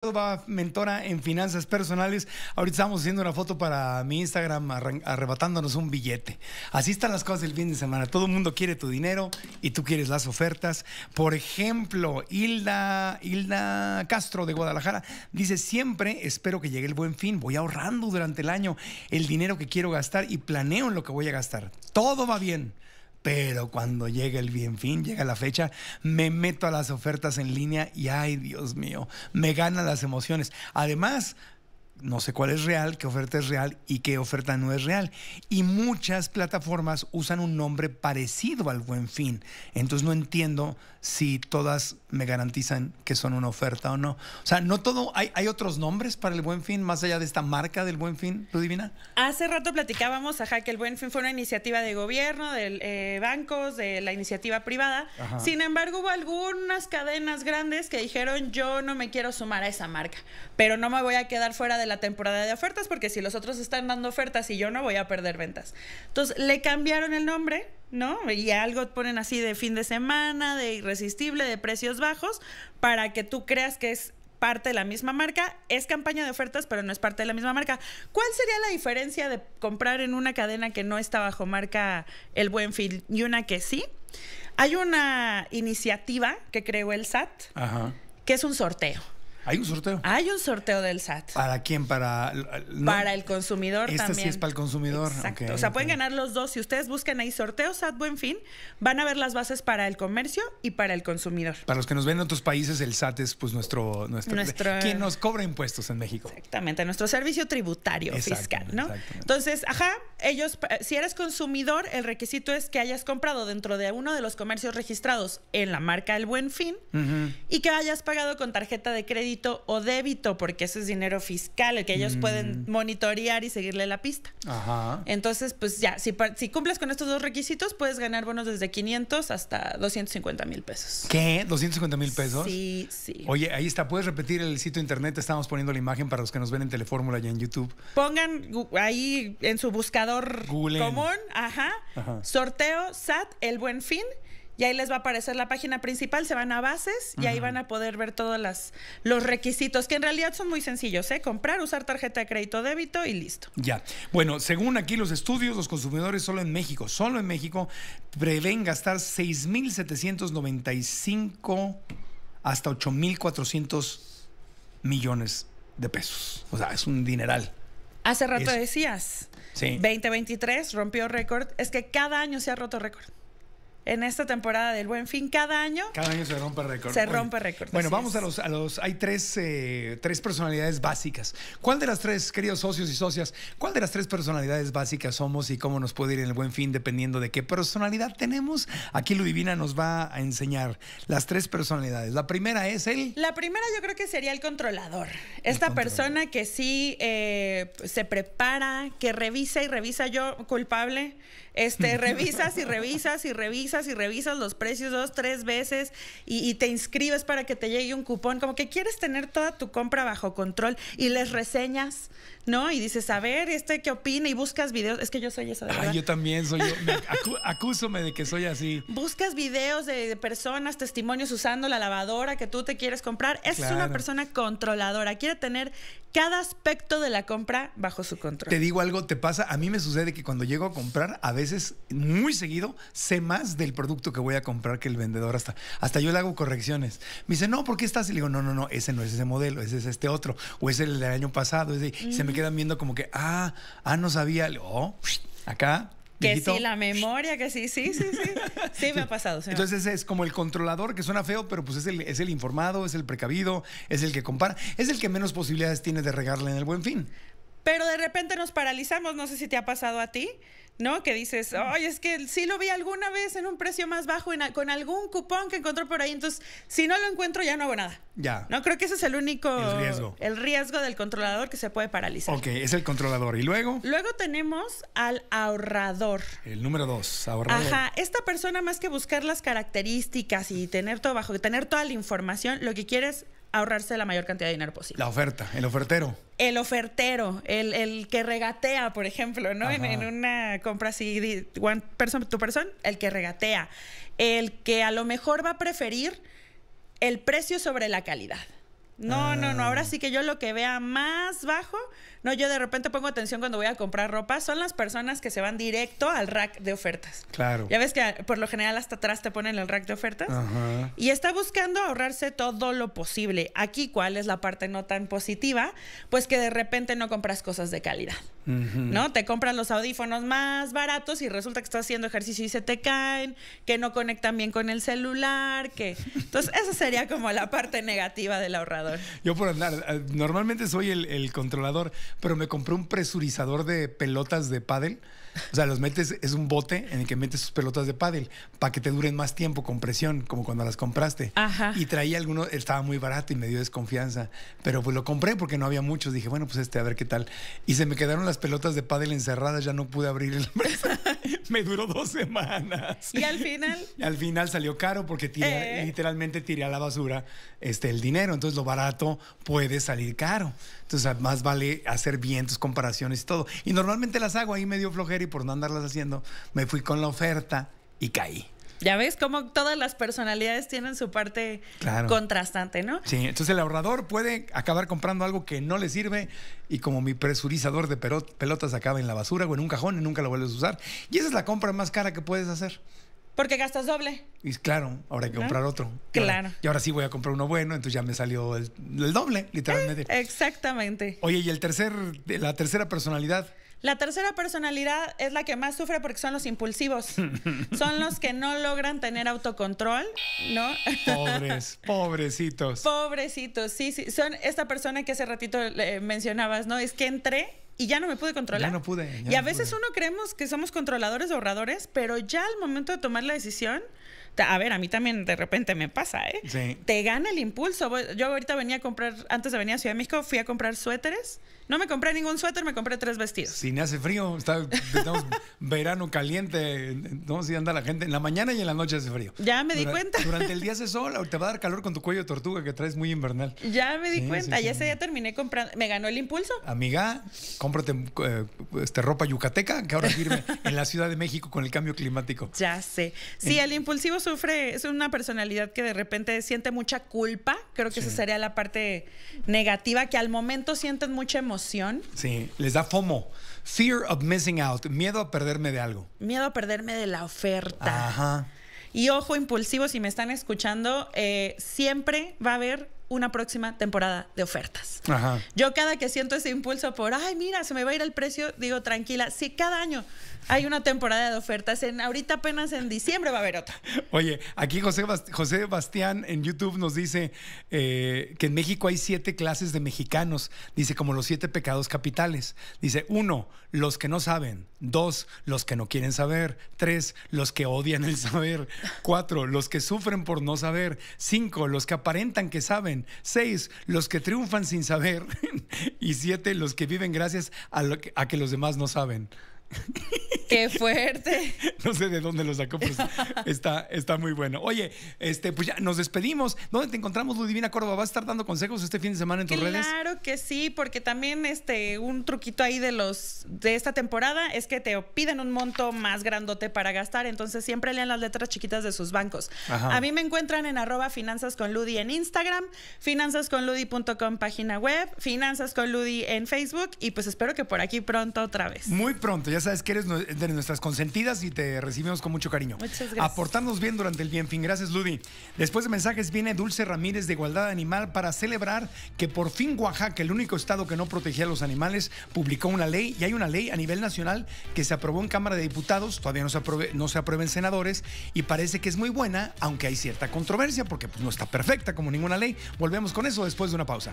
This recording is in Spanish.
Va mentora en finanzas personales. Ahorita estamos haciendo una foto para mi Instagram arrebatándonos un billete. Así están las cosas del fin de semana. Todo el mundo quiere tu dinero y tú quieres las ofertas. Por ejemplo, Hilda, Hilda Castro de Guadalajara dice, siempre espero que llegue el buen fin. Voy ahorrando durante el año el dinero que quiero gastar y planeo en lo que voy a gastar. Todo va bien. Pero cuando llega el bien fin, llega la fecha, me meto a las ofertas en línea y ay Dios mío, me ganan las emociones. Además, no sé cuál es real, qué oferta es real y qué oferta no es real. Y muchas plataformas usan un nombre parecido al buen fin. Entonces no entiendo si todas me garantizan que son una oferta o no. O sea, no todo, hay, hay otros nombres para el buen fin más allá de esta marca del buen fin, Ludivina. Hace rato platicábamos, ajá, que el buen fin fue una iniciativa de gobierno, de eh, bancos, de la iniciativa privada. Sin embargo, hubo algunas cadenas grandes que dijeron yo no me quiero sumar a esa marca, pero no me voy a quedar fuera de la temporada de ofertas, porque si los otros están dando ofertas y yo no voy a perder ventas. Entonces le cambiaron el nombre, ¿no? Y algo ponen así de fin de semana, de irresistible, de precios bajos, para que tú creas que es parte de la misma marca, es campaña de ofertas, pero no es parte de la misma marca. ¿Cuál sería la diferencia de comprar en una cadena que no está bajo marca El Buen Fin y una que sí? Hay una iniciativa que creó el SAT, que es un sorteo. ¿Hay un sorteo? Hay un sorteo del SAT. ¿Para quién? Para, el consumidor Esta también. sí es para el consumidor. Este Exacto. o sea, pueden ganar los dos. Si ustedes buscan ahí sorteo SAT Buen Fin, van a ver las bases para el comercio y para el consumidor. Para los que nos ven en otros países, el SAT es pues nuestro... nuestro, quien nos cobra impuestos en México. Exactamente, nuestro servicio tributario fiscal, ¿no? Entonces, ajá, ellos, si eres consumidor, el requisito es que hayas comprado dentro de uno de los comercios registrados en la marca El Buen Fin y que hayas pagado con tarjeta de crédito o débito, porque ese es dinero fiscal, el que ellos mm. pueden monitorear y seguirle la pista. Ajá. Entonces, pues ya, si, si cumples con estos dos requisitos, puedes ganar bonos desde 500 hasta 250 mil pesos. ¿Qué? ¿250 mil pesos? Sí, sí. Oye, ahí está, puedes repetir el sitio internet, estamos poniendo la imagen para los que nos ven en Telefórmula y en YouTube. Pongan ahí en su buscador común, ajá, sorteo SAT, el buen fin y ahí les va a aparecer la página principal, se van a bases y ahí van a poder ver todos los requisitos, que en realidad son muy sencillos, ¿eh? comprar, usar tarjeta de crédito débito y listo. Ya, bueno, según aquí los estudios, los consumidores solo en México, solo en México, prevén gastar 6.795 hasta 8.400 millones de pesos. O sea, es un dineral. Hace rato decías, 2023 rompió récord, es que cada año se ha roto récord en esta temporada del Buen Fin. Cada año. Cada año se rompe récord. Se rompe récord. Bueno, vamos a los, a los. Hay eh, tres, personalidades básicas. ¿Cuál de las tres, queridos socios y socias, cuál de las tres personalidades básicas somos y cómo nos puede ir en el Buen Fin dependiendo de qué personalidad tenemos? Aquí Ludivina nos va a enseñar las tres personalidades. La primera es el. La primera yo creo que sería el controlador. Esta persona que sí eh, se prepara, que revisa y revisa yo culpable. Este, revisas y revisas y revisas y revisas los precios dos, tres veces y, te inscribes para que te llegue un cupón. Como que quieres tener toda tu compra bajo control y les reseñas, ¿no? Y dices, a ver, este qué opina y buscas videos. Es que yo soy esa de verdad. Ay, yo también soy yo. acúsome de que soy así. Buscas videos de, personas, testimonios usando la lavadora que tú te quieres comprar. Es una persona controladora. Quiere tener cada aspecto de la compra bajo su control. Te digo algo, te pasa, a mí me sucede que cuando llego a comprar, a veces, muy seguido, sé más del producto que voy a comprar que el vendedor. Hasta, hasta yo le hago correcciones. Me dice, no, ¿por qué estás? Y le digo, no, no, no, ese no es ese modelo, ese es este otro, o es el del año pasado. Y Se me quedan viendo como que, ah, ah, no sabía. Oh, acá que sí, la memoria, que sí, sí, sí, sí. Sí, me ha pasado. Entonces es como el controlador, que suena feo, pero pues es el, es el informado, es el precavido, es el que compara, es el que menos posibilidades tiene de regarle en el buen fin. Pero de repente nos paralizamos, no sé si te ha pasado a ti, ¿no? Que dices, ay, es que sí lo vi alguna vez en un precio más bajo, con algún cupón que encontró por ahí, entonces si no lo encuentro ya no hago nada. Ya. No, creo que ese es el único... El riesgo. El riesgo del controlador que se puede paralizar. Ok, es el controlador. ¿Y luego? Luego tenemos al ahorrador. El número dos, ahorrador. Ajá, esta persona más que buscar las características y tener todo bajo, tener toda la información, lo que quieres ahorrarse la mayor cantidad de dinero posible. La oferta, el ofertero. El ofertero, el, el que regatea, por ejemplo, ¿no? En, una compra así, one person tu persona el que regatea. El que a lo mejor va a preferir el precio sobre la calidad. No, no, no. Ah. Ahora sí que yo lo que vea más bajo, no, yo de repente pongo atención cuando voy a comprar ropa, son las personas que se van directo al rack de ofertas. Claro. Ya ves que ah, por lo general hasta atrás te ponen el rack de ofertas. Ajá. Y está buscando ahorrarse todo lo posible. Aquí, ¿cuál es la parte no tan positiva? Pues que de repente no compras cosas de calidad. ¿no? Te compras los audífonos más baratos y resulta que estás haciendo ejercicio y se te caen, que no conectan bien con el celular, que... Entonces, esa sería como la parte negativa del ahorrador. Yo por andar, eh, normalmente soy el, controlador, pero me compré un presurizador de pelotas de pádel. O sea, los metes, es un bote en el que metes sus pelotas de pádel para que te duren más tiempo con presión, como cuando las compraste. Ajá. Y traía alguno, estaba muy barato y me dio desconfianza. Pero pues lo compré porque no había muchos. Dije, bueno, pues este, a ver qué tal. Y se me quedaron las pelotas de pádel encerradas, ya no pude abrir la empresa. Me duró dos semanas. ¿Y al final? al final salió caro porque tiré, eh. literalmente tiré a la basura este, el dinero. Entonces lo barato puede salir caro. Entonces más vale hacer bien tus comparaciones y todo. Y normalmente las hago ahí medio flojera y por no andarlas haciendo, me fui con la oferta y caí. Ya ves cómo todas las personalidades tienen su parte contrastante, ¿no? Sí, entonces el ahorrador puede acabar comprando algo que no le sirve y como mi presurizador de pelotas acaba en la basura o en un cajón y nunca lo vuelves a usar. Y esa es la compra más cara que puedes hacer. Porque gastas doble. Y claro, ahora hay que comprar otro. claro. y ahora sí voy a comprar uno bueno, entonces ya me salió el, doble, literalmente. Eh, exactamente. Oye, y el tercer, la tercera personalidad. La tercera personalidad es la que más sufre porque son los impulsivos. son los que no logran tener autocontrol, ¿no? Pobres, pobrecitos. Pobrecitos, sí, sí. Son esta persona que hace ratito mencionabas, ¿no? Es que entré y ya no me pude controlar. Ya no pude. y a veces uno creemos que somos controladores ahorradores, pero ya al momento de tomar la decisión, a ver, a mí también de repente me pasa, ¿eh? Sí. Te gana el impulso. Yo ahorita venía a comprar, antes de venir a Ciudad de México, fui a comprar suéteres no me compré ningún suéter, me compré tres vestidos. Si me hace frío, está, estamos verano caliente, no si anda la gente. En la mañana y en la noche hace frío. Ya me di cuenta. Durante el día hace sol, te va a dar calor con tu cuello de tortuga que traes muy invernal. Ya me di cuenta, Ya ese día terminé comprando, me ganó el impulso. Amiga, cómprate eh, este, ropa yucateca que ahora firme en la Ciudad de México con el cambio climático. Ya sé. Sí, el impulsivo sufre, es una personalidad que de repente siente mucha culpa Creo que esa sería la parte negativa, que al momento sienten mucha emoción. Sí, les da FOMO. Fear of missing out, miedo a perderme de algo. Miedo a perderme de la oferta. Ajá. Y ojo, impulsivo, si me están escuchando, eh, siempre va a haber una próxima temporada de ofertas. Yo cada que siento ese impulso por, ay, mira, se me va a ir el precio, digo, tranquila, si cada año hay una temporada de ofertas, en, ahorita apenas en diciembre va a haber otra. Oye, aquí José, Bastián en YouTube nos dice eh, que en México hay siete clases de mexicanos, dice como los siete pecados capitales. Dice, uno, los que no saben, dos, los que no quieren saber, tres, los que odian el saber, cuatro, los que sufren por no saber, cinco, los que aparentan que saben, Seis, los que triunfan sin saber. y siete, los que viven gracias a, que, a que los demás no saben. ¡Qué fuerte! no sé de dónde lo sacó, pero está, está muy bueno. Oye, este, pues ya nos despedimos. ¿Dónde te encontramos, Ludivina Córdoba? ¿Vas a estar dando consejos este fin de semana en tus redes? Claro que sí, porque también este, un truquito ahí de los de esta temporada es que te piden un monto más grandote para gastar, entonces siempre lean las letras chiquitas de sus bancos. A mí me encuentran en arroba finanzas con Ludi en Instagram, finanzasconludi.com página web, finanzas con Ludi en Facebook y pues espero que por aquí pronto otra vez. Muy pronto, ya sabes que eres de nuestras consentidas y te recibimos con mucho cariño. Muchas gracias. Aportarnos bien durante el bien fin. Gracias, Ludi. Después de mensajes viene Dulce Ramírez de Igualdad Animal para celebrar que por fin Oaxaca, el único estado que no protegía a los animales, publicó una ley y hay una ley a nivel nacional que se aprobó en Cámara de Diputados, todavía no se, aprueben senadores y parece que es muy buena, aunque hay cierta controversia porque pues, no está perfecta como ninguna ley. Volvemos con eso después de una pausa.